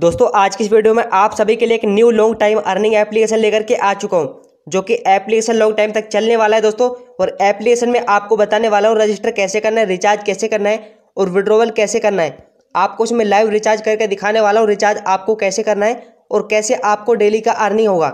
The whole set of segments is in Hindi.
दोस्तों आज की इस वीडियो में आप सभी के लिए एक new long time earning application लेकर के आ चुका हूँ जो कि एप्लीकेशन लॉन्ग टाइम तक चलने वाला है दोस्तों और एप्लीकेशन में आपको बताने वाला हूँ रजिस्टर कैसे करना है रिचार्ज कैसे करना है और विड्रोवल कैसे करना है आपको उसमें लाइव रिचार्ज करके दिखाने वाला हूँ रिचार्ज आपको कैसे करना है और कैसे आपको डेली का अर्निंग होगा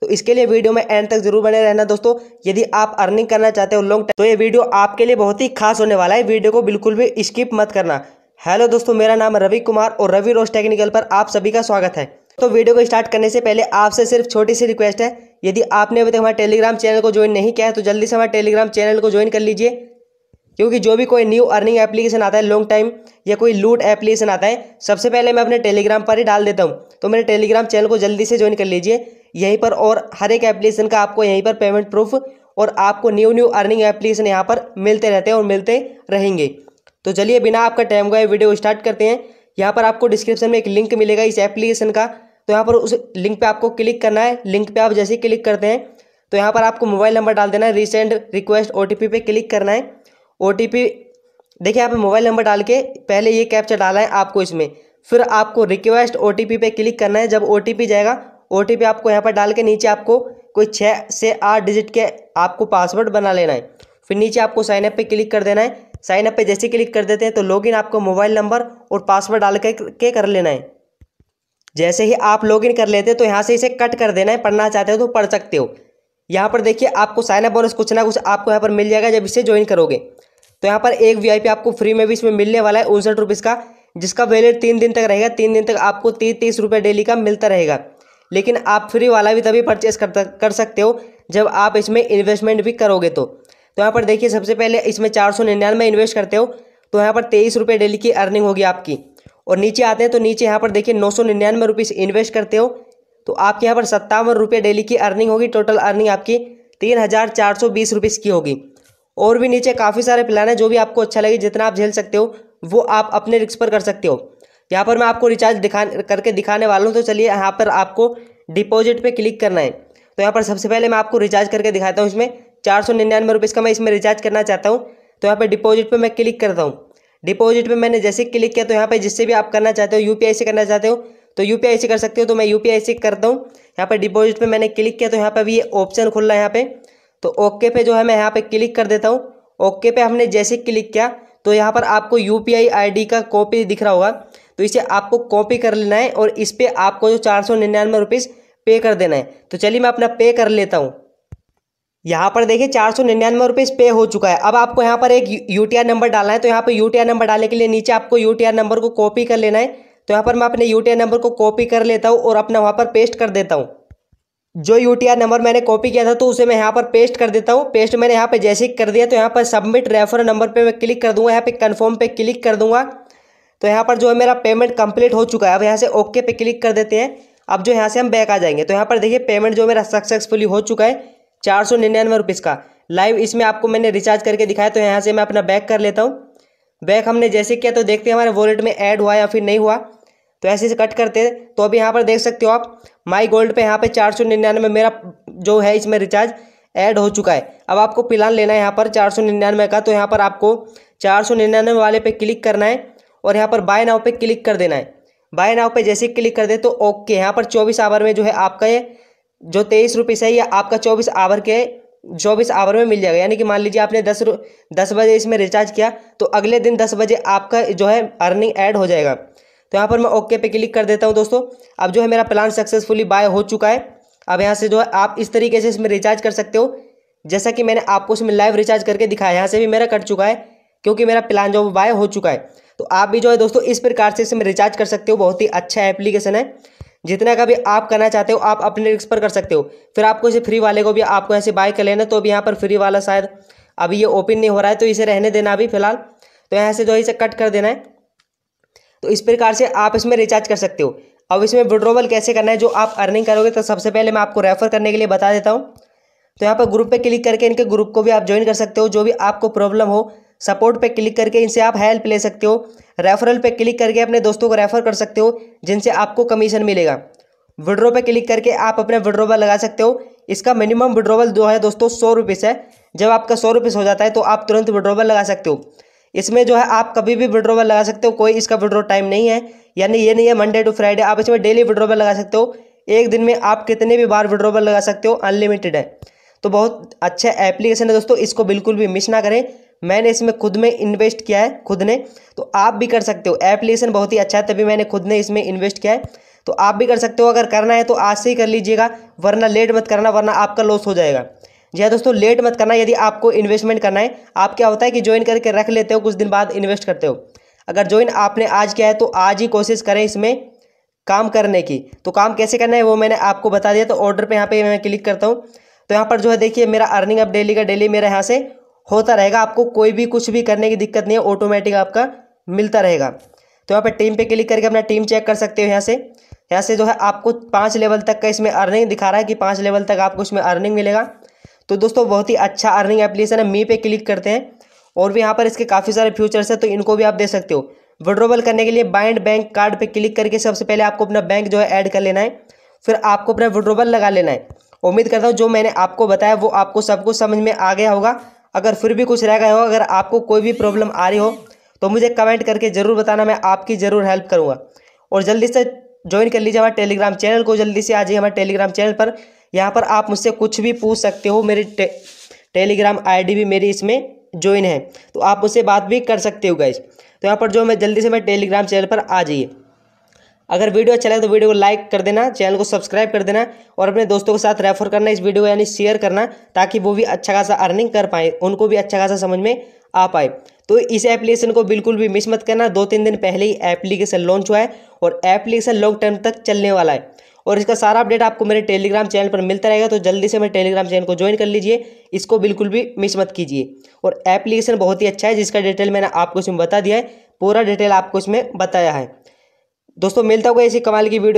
तो इसके लिए वीडियो में एंड तक जरूर बने रहना दोस्तों यदि आप अर्निंग करना चाहते हो लॉन्ग टाइम तो ये वीडियो आपके लिए बहुत ही खास होने वाला है वीडियो को बिल्कुल भी स्किप मत करना हेलो दोस्तों मेरा नाम रवि कुमार और रवि रोज टेक्निकल पर आप सभी का स्वागत है तो वीडियो को स्टार्ट करने से पहले आपसे सिर्फ छोटी सी रिक्वेस्ट है यदि आपने अभी तक हमारे टेलीग्राम चैनल को ज्वाइन नहीं किया है तो जल्दी से हमारे टेलीग्राम चैनल को ज्वाइन कर लीजिए क्योंकि जो भी कोई न्यू अर्निंग एप्लीकेशन आता है लॉन्ग टाइम या कोई लूट एप्लीकेशन आता है सबसे पहले मैं अपने टेलीग्राम पर ही डाल देता हूँ तो मेरे टेलीग्राम चैनल को जल्दी से ज्वाइन कर लीजिए यहीं पर और हर एक एप्लीकेशन का आपको यहीं पर पेमेंट प्रूफ और आपको न्यू न्यू अर्निंग एप्लीकेशन यहाँ पर मिलते रहते हैं और मिलते रहेंगे तो चलिए बिना आपका टाइम का वीडियो स्टार्ट करते हैं यहाँ पर आपको डिस्क्रिप्शन में एक लिंक मिलेगा इस एप्लीकेशन का तो यहाँ पर उस लिंक पे आपको क्लिक करना है लिंक पे आप जैसे ही क्लिक करते हैं तो यहाँ पर आपको मोबाइल नंबर डाल देना है रिसेंट रिक्वेस्ट ओ पे क्लिक करना है ओ देखिए आप मोबाइल नंबर डाल के पहले ये कैप्चर डाला है आपको इसमें फिर आपको रिक्वेस्ट ओ पे क्लिक करना है जब ओ जाएगा ओ आपको यहाँ पर डाल के नीचे आपको कोई छः से आठ डिजिट के आपको पासवर्ड बना लेना है फिर नीचे आपको साइनअप पर क्लिक कर देना है साइनअप पे जैसे क्लिक कर देते हैं तो लॉगिन आपको मोबाइल नंबर और पासवर्ड डाल कर के कर लेना है जैसे ही आप लॉगिन कर लेते हैं तो यहाँ से इसे कट कर देना है पढ़ना चाहते हो तो पढ़ सकते हो यहाँ पर देखिए आपको साइनअप बोनस कुछ ना कुछ आपको यहाँ पर मिल जाएगा जब इसे ज्वाइन करोगे तो यहाँ पर एक वी आपको फ्री में भी इसमें मिलने वाला है उनसठ रुपीज़ का जिसका वैलिड तीन दिन तक रहेगा तीन दिन तक आपको तीस तीस रुपये डेली का मिलता रहेगा लेकिन आप फ्री वाला भी तभी परचेस कर सकते हो जब आप इसमें इन्वेस्टमेंट भी करोगे तो तो यहाँ पर देखिए सबसे पहले इसमें चार सौ निन्यानवे इन्वेस्ट करते हो तो यहाँ पर तेईस रुपये डेली की अर्निंग होगी आपकी और नीचे आते हैं तो नीचे यहाँ पर देखिए नौ सौ निन्यानवे रुपीज़ इन्वेस्ट करते हो तो आपके यहाँ पर सत्तावन रुपये डेली की अर्निंग होगी टोटल अर्निंग आपकी तीन हज़ार चार सौ बीस रुपीज़ की होगी और भी नीचे काफ़ी सारे प्लान है जो भी आपको अच्छा लगे जितना आप झेल सकते हो वो आप अपने रिक्स पर कर सकते हो यहाँ पर मैं आपको रिचार्ज दिखा करके दिखाने वाला हूँ तो चलिए यहाँ पर आपको डिपॉजिट पे क्लिक करना है तो यहाँ पर सबसे पहले मैं आपको रिचार्ज करके दिखाता हूँ इसमें चार सौ निन्यानवे रुपये इसका मैं इसमें रिचार्ज करना चाहता हूँ तो यहाँ पर डिपॉजिट पर मैं क्लिक करता हूँ डिपॉजिट पे मैंने जैसे क्लिक किया तो यहाँ पे जिससे भी आप करना चाहते हो आई से करना चाहते हो तो आई से कर सकते हो तो मैं आई से करता हूँ यहाँ पर डिपॉजिट पर मैंने क्लिक किया तो यहाँ पर भी ये ऑप्शन खुल रहा है यहाँ पे तो ओके पे जो है मैं यहाँ पर क्लिक कर देता हूँ ओके पे हमने जैसे क्लिक किया तो यहाँ पर आपको यू पी का कॉपी दिख रहा होगा तो इसे आपको कॉपी कर लेना है और इस पर आपको जो चार सौ निन्यानवे रुपीज़ पे कर देना है तो चलिए मैं अपना पे कर लेता हूँ यहाँ पर देखिए चार सौ निन्यानवे रुपीज़ पे हो चुका है अब आपको यहाँ पर एक यू टी आर नंबर डालना है तो यहाँ पर यू टी आर नंबर डालने के लिए नीचे आपको यू टी आर नंबर को कॉपी कर लेना है तो यहाँ पर मैं अपने यू टी आर नंबर को कॉपी कर लेता हूँ और अपना वहाँ पर पेस्ट कर देता हूँ जो यू टी आर नंबर मैंने कॉपी किया था तो उसे मैं यहाँ पर पेस्ट कर देता हूँ पेस्ट मैंने यहाँ पर जैसे ही कर दिया तो यहाँ पर सबमिट रेफर नंबर पर मैं क्लिक कर दूँगा यहाँ पर कन्फर्म पर क्लिक कर दूँगा तो यहाँ पर जो है मेरा पेमेंट कम्प्लीट हो चुका है अब यहाँ से ओके पे क्लिक कर देते हैं अब जो यहाँ से हम बैक आ जाएंगे तो यहाँ पर देखिए पेमेंट जो मेरा सक्सेसफुली हो चुका है चार सौ निन्यानवे रुपीज़ का लाइव इसमें आपको मैंने रिचार्ज करके दिखाया तो यहाँ से मैं अपना बैक कर लेता हूँ बैक हमने जैसे किया तो देखते हैं हमारे वॉलेट में ऐड हुआ या फिर नहीं हुआ तो ऐसे से कट करते हैं तो अभी यहाँ पर देख सकते हो आप माई गोल्ड पर यहाँ पर चार सौ निन्यानवे मेरा जो है इसमें रिचार्ज ऐड हो चुका है अब आपको प्लान लेना है यहाँ पर चार सौ निन्यानवे का तो यहाँ पर आपको चार सौ निन्यानवे वाले पे क्लिक करना है और यहाँ पर बाय नाव पे क्लिक कर देना है बाय नाव पे जैसे क्लिक कर दे तो ओके यहाँ पर चौबीस आवर में जो है आपका ये जो तेईस रुपये से ये आपका चौबीस आवर के चौबीस आवर में मिल जाएगा यानी कि मान लीजिए आपने दस दस बजे इसमें रिचार्ज किया तो अगले दिन दस बजे आपका जो है अर्निंग ऐड हो जाएगा तो यहाँ पर मैं ओके पे क्लिक कर देता हूँ दोस्तों अब जो है मेरा प्लान सक्सेसफुली बाय हो चुका है अब यहाँ से जो है आप इस तरीके से इसमें रिचार्ज कर सकते हो जैसा कि मैंने आपको इसमें लाइव रिचार्ज करके दिखाया यहाँ से भी मेरा कट चुका है क्योंकि मेरा प्लान जो बाय हो चुका है तो आप भी जो है दोस्तों इस प्रकार से इसमें रिचार्ज कर सकते हो बहुत ही अच्छा एप्लीकेशन है जितना का भी आप करना चाहते हो आप अपने रिक्स पर कर सकते हो फिर आपको इसे फ्री वाले को भी आपको ऐसे बाय कर लेना तो अभी यहाँ पर फ्री वाला शायद अभी ये ओपन नहीं हो रहा है तो इसे रहने देना अभी फिलहाल तो यहाँ से जो है इसे कट कर देना है तो इस प्रकार से आप इसमें रिचार्ज कर सकते हो अब इसमें विड्रोवल कैसे करना है जो आप अर्निंग करोगे तो सबसे पहले मैं आपको रेफ़र करने के लिए बता देता हूँ तो यहाँ पर ग्रुप पे क्लिक करके इनके ग्रुप को भी आप ज्वाइन कर सकते हो जो भी आपको प्रॉब्लम हो सपोर्ट पर क्लिक करके इनसे आप हेल्प ले सकते हो रेफरल पे क्लिक करके अपने दोस्तों को रेफर कर सकते हो जिनसे आपको कमीशन मिलेगा विड्रो पे क्लिक करके आप अपने विड्रोवल लगा सकते हो इसका मिनिमम विड्रोवल जो है दोस्तों सौ रुपीस है जब आपका सौ रुपीस हो जाता है तो आप तुरंत विड्रोवल लगा सकते हो इसमें जो है आप कभी भी विड्रोवल लगा सकते हो कोई इसका विड्रो टाइम नहीं है यानी ये नहीं है मंडे टू फ्राइडे आप इसमें डेली विड्रोवल लगा सकते हो एक दिन में आप कितने भी बार विड्रोवल लगा सकते हो अनलिमिटेड है तो बहुत अच्छा एप्लीकेशन है दोस्तों इसको बिल्कुल भी मिस ना करें मैंने इसमें खुद में इन्वेस्ट किया है खुद ने तो आप भी कर सकते हो एप्लीकेशन बहुत ही अच्छा है तभी मैंने खुद ने इसमें इन्वेस्ट किया है तो आप भी कर सकते हो अगर करना है तो आज से ही कर लीजिएगा वरना लेट मत करना वरना आपका लॉस हो जाएगा जी हाँ दोस्तों लेट मत करना यदि आपको इन्वेस्टमेंट करना है आप क्या होता है कि ज्वाइन करके रख लेते हो कुछ दिन बाद इन्वेस्ट करते हो अगर ज्वाइन आपने आज किया है तो आज ही कोशिश करें इसमें काम करने की तो काम कैसे करना है वो मैंने आपको बता दिया तो ऑर्डर पे यहाँ पे मैं क्लिक करता हूँ तो यहाँ पर जो है देखिए मेरा अर्निंग अब डेली का डेली मेरा यहाँ से होता रहेगा आपको कोई भी कुछ भी करने की दिक्कत नहीं है ऑटोमेटिक आपका मिलता रहेगा तो यहाँ पर टीम पे क्लिक करके अपना टीम चेक कर सकते हो यहाँ से यहाँ से जो है आपको पाँच लेवल तक का इसमें अर्निंग दिखा रहा है कि पाँच लेवल तक आपको इसमें अर्निंग मिलेगा तो दोस्तों बहुत ही अच्छा अर्निंग एप्लीकेशन है मी पे क्लिक करते हैं और भी यहाँ पर इसके काफ़ी सारे फ्यूचर्स हैं तो इनको भी आप दे सकते हो विड्रोवल करने के लिए बाइंड बैंक कार्ड पे क्लिक करके सबसे पहले आपको अपना बैंक जो है ऐड कर लेना है फिर आपको अपना विड्रोवल लगा लेना है उम्मीद करता हूँ जो मैंने आपको बताया वो आपको सब कुछ समझ में आ गया होगा अगर फिर भी कुछ रह गए हो अगर आपको कोई भी प्रॉब्लम आ रही हो तो मुझे कमेंट करके ज़रूर बताना मैं आपकी ज़रूर हेल्प करूँगा और जल्दी से ज्वाइन कर लीजिए हमारे टेलीग्राम चैनल को जल्दी से आ जाइए हमारे टेलीग्राम चैनल पर यहाँ पर आप मुझसे कुछ भी पूछ सकते हो मेरी टे, टेलीग्राम आई भी मेरी इसमें ज्वाइन है तो आप मुझसे बात भी कर सकते हो गाइज तो यहाँ पर जो मैं जल्दी से मैं टेलीग्राम चैनल पर आ जाइए अगर वीडियो अच्छा लगे तो वीडियो को लाइक कर देना चैनल को सब्सक्राइब कर देना और अपने दोस्तों के साथ रेफर करना इस वीडियो को यानी शेयर करना ताकि वो भी अच्छा खासा अर्निंग कर पाए उनको भी अच्छा खासा समझ में आ पाए तो इस एप्लीकेशन को बिल्कुल भी मिस मत करना दो तीन दिन पहले ही एप्लीकेशन लॉन्च हुआ है और एप्लीकेशन लॉन्ग टर्म तक चलने वाला है और इसका सारा अपडेट आपको मेरे टेलीग्राम चैनल पर मिलता रहेगा तो जल्दी से मेरे टेलीग्राम चैनल को ज्वाइन कर लीजिए इसको बिल्कुल भी मिस मत कीजिए और एप्लीकेशन बहुत ही अच्छा है जिसका डिटेल मैंने आपको इसमें बता दिया है पूरा डिटेल आपको इसमें बताया है दोस्तों मिलता होगा ऐसी कमाल की वीडियो